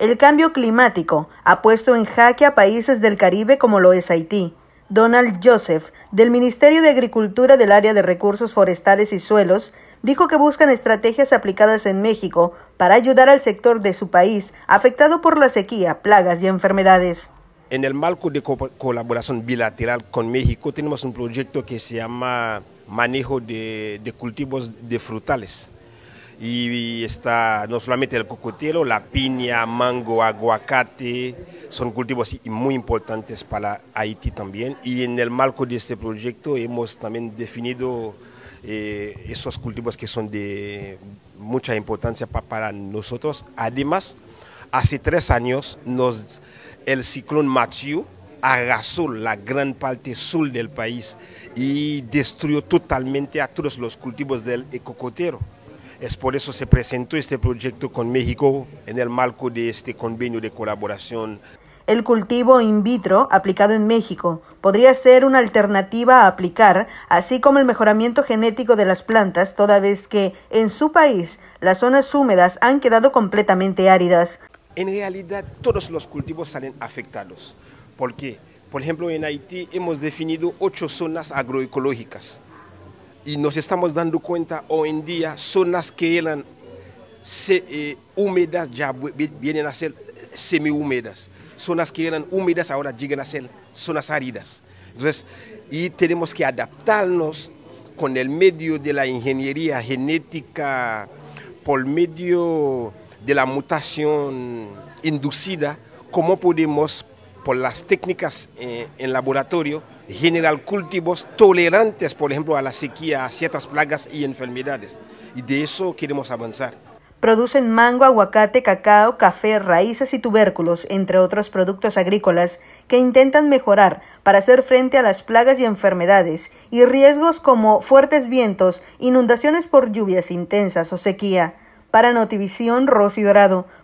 El cambio climático ha puesto en jaque a países del Caribe como lo es Haití. Donald Joseph, del Ministerio de Agricultura del Área de Recursos Forestales y Suelos, dijo que buscan estrategias aplicadas en México para ayudar al sector de su país afectado por la sequía, plagas y enfermedades. En el marco de colaboración bilateral con México tenemos un proyecto que se llama Manejo de, de Cultivos de Frutales y está no solamente el cocotero, la piña, mango, aguacate, son cultivos muy importantes para Haití también. Y en el marco de este proyecto hemos también definido eh, esos cultivos que son de mucha importancia para nosotros. Además, hace tres años el ciclón Matthew arrasó la gran parte sur del país y destruyó totalmente a todos los cultivos del cocotero. Es por eso se presentó este proyecto con México en el marco de este convenio de colaboración. El cultivo in vitro aplicado en México podría ser una alternativa a aplicar, así como el mejoramiento genético de las plantas, toda vez que en su país las zonas húmedas han quedado completamente áridas. En realidad todos los cultivos salen afectados, porque, por ejemplo, en Haití hemos definido ocho zonas agroecológicas y nos estamos dando cuenta hoy en día, zonas que eran eh, húmedas ya vienen a ser semi-húmedas. Zonas que eran húmedas ahora llegan a ser zonas áridas. Entonces, y tenemos que adaptarnos con el medio de la ingeniería genética, por medio de la mutación inducida, como podemos, por las técnicas en, eh, en laboratorio, General cultivos tolerantes, por ejemplo, a la sequía, a ciertas plagas y enfermedades. Y de eso queremos avanzar. Producen mango, aguacate, cacao, café, raíces y tubérculos, entre otros productos agrícolas, que intentan mejorar para hacer frente a las plagas y enfermedades y riesgos como fuertes vientos, inundaciones por lluvias intensas o sequía. Para Notivisión, Rosy Dorado.